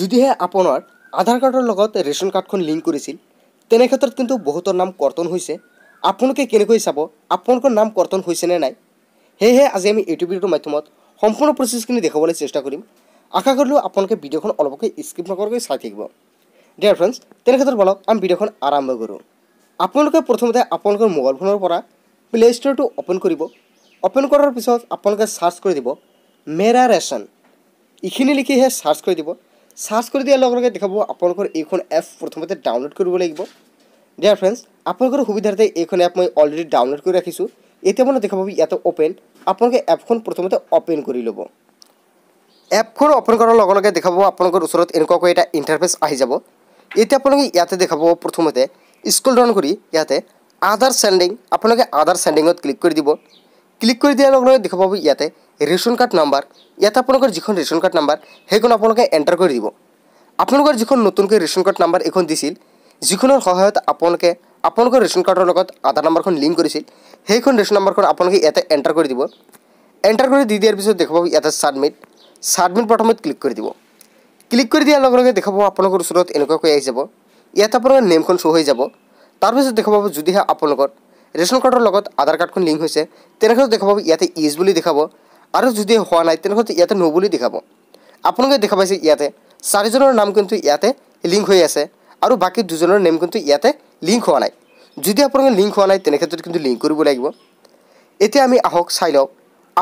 যদিহে আপোনাৰ আধাৰ কাৰ্ডৰ লগত ৰেচন কাৰ্ডখন লিংক কৰিছিল তেনে ক্ষেত্ৰত কিন্তু বহুতৰ নাম কৰ্তন হৈছে আপোনালোকে কেনেকৈ চাব আপোনালোকৰ নাম কৰ্তন হৈছেনে নাই সেয়েহে আজি আমি ইউটিউব ভিডিঅ'টোৰ মাধ্যমত সম্পূৰ্ণ প্ৰচেছখিনি দেখুৱাবলৈ চেষ্টা কৰিম আশা কৰিলোঁ আপোনালোকে ভিডিঅ'খন অলপকৈ স্কিপ নকৰাকৈ চাই থাকিব ডেয়াৰ ফ্ৰেণ্ডছ তেনে ক্ষেত্ৰত বলক আমি ভিডিঅ'খন আৰম্ভ কৰোঁ আপোনালোকে প্ৰথমতে আপোনালোকৰ মোবাইল ফোনৰ পৰা প্লে ষ্ট'ৰটো অ'পেন কৰিব অ'পেন কৰাৰ পিছত আপোনালোকে চাৰ্চ কৰি দিব মেৰা ৰেচন এইখিনি লিখিহে চাৰ্চ কৰি দিব চাৰ্চ কৰি দিয়াৰ লগে লগে দেখা পাব আপোনালোকৰ এইখন এপ প্ৰথমতে ডাউনলোড কৰিব লাগিব ডিয়াৰ ফ্ৰেণ্ডছ আপোনালোকৰ সুবিধাৰ্থে এইখন এপ মই অলৰেডি ডাউনলোড কৰি ৰাখিছোঁ এতিয়া মানে দেখা পাব ইয়াতে অ'পেন আপোনালোকে এপখন প্ৰথমতে অ'পেন কৰি ল'ব এপখন অ'পেন কৰাৰ লগে লগে দেখা পাব আপোনালোকৰ ওচৰত এনেকুৱাকৈ এটা ইণ্টাৰফেচ আহি যাব এতিয়া আপোনালোকে ইয়াতে দেখা পাব প্ৰথমতে স্কুল ডাউন কৰি ইয়াতে আধাৰ চেণ্ডিং আপোনালোকে আধাৰ চেণ্ডিঙত ক্লিক কৰি দিব ক্লিক কৰি দিয়াৰ লগে লগে দেখা পাব ইয়াতে ৰেচন কাৰ্ড নম্বৰ ইয়াত আপোনালোকৰ যিখন ৰেচন কাৰ্ড নম্বৰ সেইখন আপোনালোকে এণ্টাৰ কৰি দিব আপোনালোকৰ যিখন নতুনকৈ ৰেচন কাৰ্ড নম্বৰ এইখন দিছিল যিখনৰ সহায়ত আপোনালোকে আপোনালোকৰ ৰেচন কাৰ্ডৰ লগত আধাৰ নম্বৰখন লিংক কৰিছিল সেইখন ৰেচন নম্বৰখন আপোনালোকে ইয়াতে এণ্টাৰ কৰি দিব এণ্টাৰ কৰি দি দিয়াৰ পিছত দেখা পাব ইয়াতে ছাবমিট ছাবমিট বটমত ক্লিক কৰি দিব ক্লিক কৰি দিয়াৰ লগে লগে দেখা পাব আপোনালোকৰ ওচৰত এনেকুৱাকৈ আহি যাব ইয়াত আপোনালোকৰ নেমখন শ্ব' হৈ যাব তাৰপিছত দেখা পাব যদিহে আপোনালোকৰ ৰেচন কাৰ্ডৰ লগত আধাৰ কাৰ্ডখন লিংক হৈছে তেনেকৈ দেখা পাব ইয়াতে ইজ বুলি দেখাব আৰু যদি হোৱা নাই তেনেহ'লে ইয়াতে বুলি দেখাব আপোনালোকে দেখা পাইছে ইয়াতে চাৰিজনৰ নাম কিন্তু ইয়াতে লিংক হৈ আছে আৰু বাকী দুজনৰ নেম কিন্তু ইয়াতে লিংক হোৱা নাই যদি আপোনালোকে লিংক হোৱা নাই তেনেক্ষেত্ৰত কিন্তু লিংক কৰিব লাগিব এতিয়া আমি আহক চাই লওক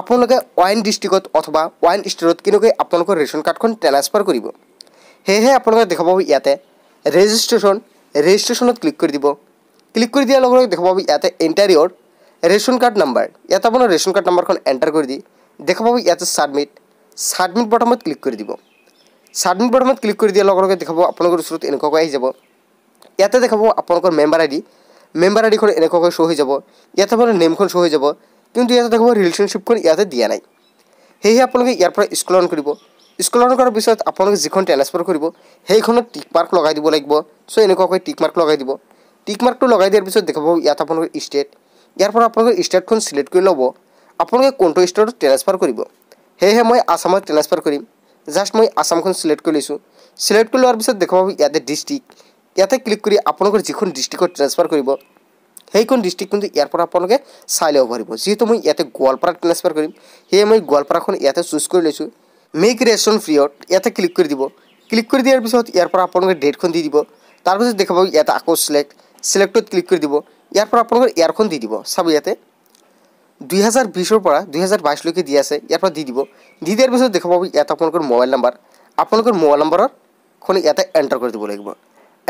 আপোনালোকে ৱাইন ডিষ্ট্ৰিকত অথবা ৱাইন ষ্ট'ৰত কেনেকৈ আপোনালোকৰ ৰেচন কাৰ্ডখন ট্ৰেন্সফাৰ কৰিব সেয়েহে আপোনালোকে দেখা পাব ইয়াতে ৰেজিষ্ট্ৰেশ্যন ৰেজিষ্ট্ৰেশ্যনত ক্লিক কৰি দিব ক্লিক কৰি দিয়াৰ লগে লগে দেখা পাব ইয়াতে এণ্টাৰিঅ'ৰ ৰেচন কাৰ্ড নাম্বাৰ ইয়াতে আপোনাৰ ৰেচন কাৰ্ড নাম্বাৰখন এণ্টাৰ কৰি দি দেখা পাব ইয়াতে ছাবমিট ছাবমিট বটমত ক্লিক কৰি দিব ছাবমিট বটমত ক্লিক কৰি দিয়াৰ লগে লগে দেখা পাব আপোনালোকৰ ওচৰত এনেকুৱাকৈ আহি যাব ইয়াতে দেখা পাব আপোনালোকৰ member I D member I ডিখন এনেকুৱাকৈ শ্ব' হৈ যাব ইয়াতে আপোনাৰ নেমখন শ্ব' হৈ যাব কিন্তু ইয়াতে দেখা পাব ৰিলেশ্যনশ্বিপখন ইয়াতে দিয়া নাই সেয়েহে আপোনালোকে ইয়াৰ পৰা স্কুল অন কৰিব স্কুল অন কৰাৰ পিছত আপোনালোকে যিখন ট্ৰেন্সফাৰ কৰিব সেইখনত টিক মাৰ্ক লগাই দিব লাগিব চ' এনেকুৱাকৈ টিক মাৰ্ক লগাই দিব টিক মাৰ্কটো লগাই দিয়াৰ পিছত দেখা ইয়াত আপোনালোকৰ ষ্টেট ইয়াৰ পৰা আপোনালোকে ষ্টেটখন ছিলেক্ট কৰি ল'ব আপোনালোকে কোনটো ষ্টেটত ট্ৰেন্সফাৰ কৰিব সেয়েহে মই আসামত ট্ৰেন্সফাৰ কৰিম জাষ্ট মই আসামখন চিলেক্ট কৰি লৈছোঁ চিলেক্ট কৰি লোৱাৰ পিছত দেখুৱাব ইয়াতে ডিষ্ট্ৰিক্ট ইয়াতে ক্লিক কৰি আপোনালোকৰ যিখন ডিষ্ট্ৰিক্টত ট্ৰেন্সফাৰ কৰিব সেইখন ডিষ্ট্ৰিক্ট কিন্তু ইয়াৰ পৰা আপোনালোকে চাই ল'ব পাৰিব যিহেতু মই ইয়াতে গোৱালপাৰাত ট্ৰেন্সফাৰ কৰিম সেয়ে মই গোৱালপাৰাখন ইয়াতে চুজ কৰি লৈছোঁ মেক ৰেচন পিৰিয়ড ইয়াতে ক্লিক কৰি দিব ক্লিক কৰি দিয়াৰ পিছত ইয়াৰ পৰা আপোনালোকে ডেটখন দি দিব তাৰপিছত দেখুৱাব ইয়াতে আকৌ চিলেক্ট চিলেক্টত ক্লিক কৰি দিব ইয়াৰ পৰা আপোনালোকৰ ইয়াৰখন দি দিব চাব ইয়াতে দুহেজাৰ বিছৰ পৰা দুহেজাৰ বাইছলৈকে দি আছে ইয়াৰ পৰা দি দিব দি দিয়াৰ পিছত দেখা পাব ইয়াত আপোনালোকৰ মোবাইল নাম্বাৰ আপোনালোকৰ মোবাইল নম্বৰত খনি ইয়াতে এণ্টাৰ কৰি দিব লাগিব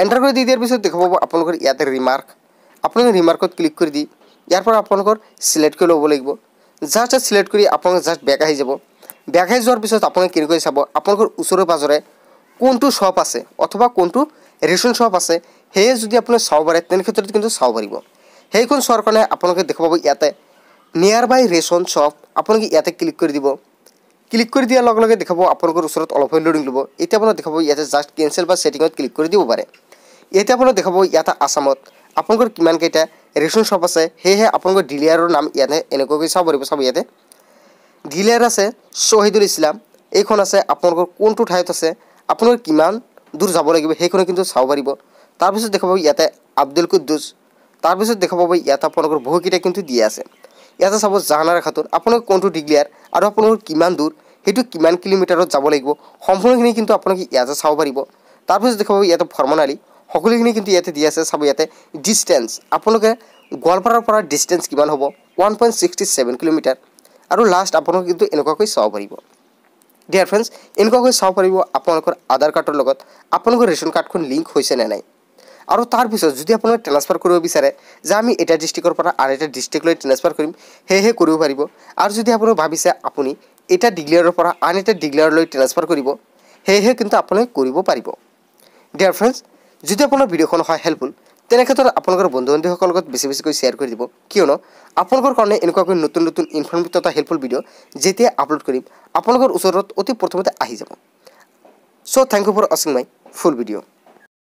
এণ্টাৰ কৰি দি দিয়াৰ পিছত দেখা পাব আপোনালোকৰ ইয়াতে ৰিমাৰ্ক আপোনালোকে ৰিমাৰ্কত ক্লিক কৰি দি ইয়াৰ পৰা আপোনালোকৰ চিলেক্ট কৰি ল'ব লাগিব জাষ্ট তাত চিলেক্ট কৰি আপোনালোকে জাষ্ট বেক আহি যাব বেক আহি যোৱাৰ পিছত আপোনালোকে কেনেকৈ চাব আপোনালোকৰ ওচৰে পাঁজৰে কোনটো শ্বপ আছে অথবা কোনটো ৰেচন শ্বপ আছে সেয়ে যদি আপুনি চাব পাৰে তেনেক্ষেত্ৰত কিন্তু চাব পাৰিব সেইখন চোৱাৰ কাৰণে আপোনালোকে দেখা পাব ইয়াতে নিয়াৰ বাই ৰেচন শ্বপ আপোনালোকে ইয়াতে ক্লিক কৰি দিব ক্লিক কৰি দিয়াৰ লগে লগে দেখাব আপোনালোকৰ ওচৰত অলপ হৈ লোডিং ল'ব এতিয়া আপোনাৰ দেখাব ইয়াতে জাষ্ট কেঞ্চেল বা ছেটিঙত ক্লিক কৰি দিব পাৰে ইয়াতে আপোনাৰ দেখাব ইয়াতে আছামত আপোনালোকৰ কিমানকেইটা ৰেচন শ্বপ আছে সেয়েহে আপোনালোকৰ ডিলেয়াৰৰ নাম ইয়াতে এনেকুৱাকৈ চাব পাৰিব চাব ইয়াতে ডিলেয়াৰ আছে শ্বহীদুল ইছলাম এইখন আছে আপোনালোকৰ কোনটো ঠাইত আছে আপোনালোকে কিমান দূৰ যাব লাগিব সেইখনে কিন্তু চাব পাৰিব তাৰপিছত দেখা পাব ইয়াতে আব্দুল কুদ্দুজ তাৰপিছত দেখা ইয়াত আপোনালোকৰ বহুকেইটা কিন্তু দিয়া আছে ইয়াতে চাব জাহানাৰা খাতুন আপোনালোকে কোনটো ডিগ্লিয়াৰ আৰু আপোনালোকৰ কিমান দূৰ সেইটো কিমান কিলোমিটাৰত যাব লাগিব সম্পূৰ্ণখিনি কিন্তু আপোনালোকে ইয়াতে চাব পাৰিব তাৰপিছত দেখা পাব ইয়াতে ফৰ্মনালী সকলোখিনি কিন্তু ইয়াতে দি আছে চাব ইয়াতে ডিষ্টেঞ্চ আপোনালোকে গোৱালপাৰাৰ পৰা ডিষ্টেঞ্চ কিমান হ'ব one point sixty seven kilometre আৰু লাষ্ট আপোনালোকে কিন্তু এনেকুৱাকৈ চাব পাৰিব ডিয়াৰ ফ্ৰেণ্ডছ এনেকুৱাকৈ চাব পাৰিব আপোনালোকৰ আধাৰ কাৰ্ডৰ লগত আপোনালোকৰ ৰেচন কাৰ্ডখন লিংক হৈছে নে নাই আৰু তাৰপিছত যদি আপোনালোকে ট্ৰেন্সফাৰ কৰিব বিচাৰে যে আমি এটা ডিষ্ট্ৰিক্টৰ পৰা আন এটা ডিষ্ট্ৰিক্টলৈ ট্ৰেন্সফাৰ কৰিম সেয়েহে কৰিব পাৰিব আৰু যদি আপোনালোকে ভাবিছে আপুনি এটা ডিগ্লিয়াৰৰ পৰা আন এটা ডিগ্লিয়াৰলৈ ট্ৰেন্সফাৰ কৰিব সেয়েহে কিন্তু আপোনালোকে কৰিব পাৰিব ডিয়াৰ ফ্ৰেণ্ডছ যদি আপোনাৰ ভিডিঅ'খন হয় হেল্পফুল তেনেক্ষেত্ৰত আপোনালোকৰ বন্ধু বান্ধৱীসকলৰ লগত বেছি বেছিকৈ শ্বেয়াৰ কৰি দিব কিয়নো আপোনালোকৰ কাৰণে এনেকুৱাকৈ নতুন নতুন ইনফৰ্মেটিভ এটা হেল্পফুল ভিডিঅ' যেতিয়া আপলোড কৰিম আপোনালোকৰ ওচৰত অতি প্ৰথমতে আহি যাব চ' থেংক ইউ ফৰ ৱাচিং মাই ফুল ভিডিঅ'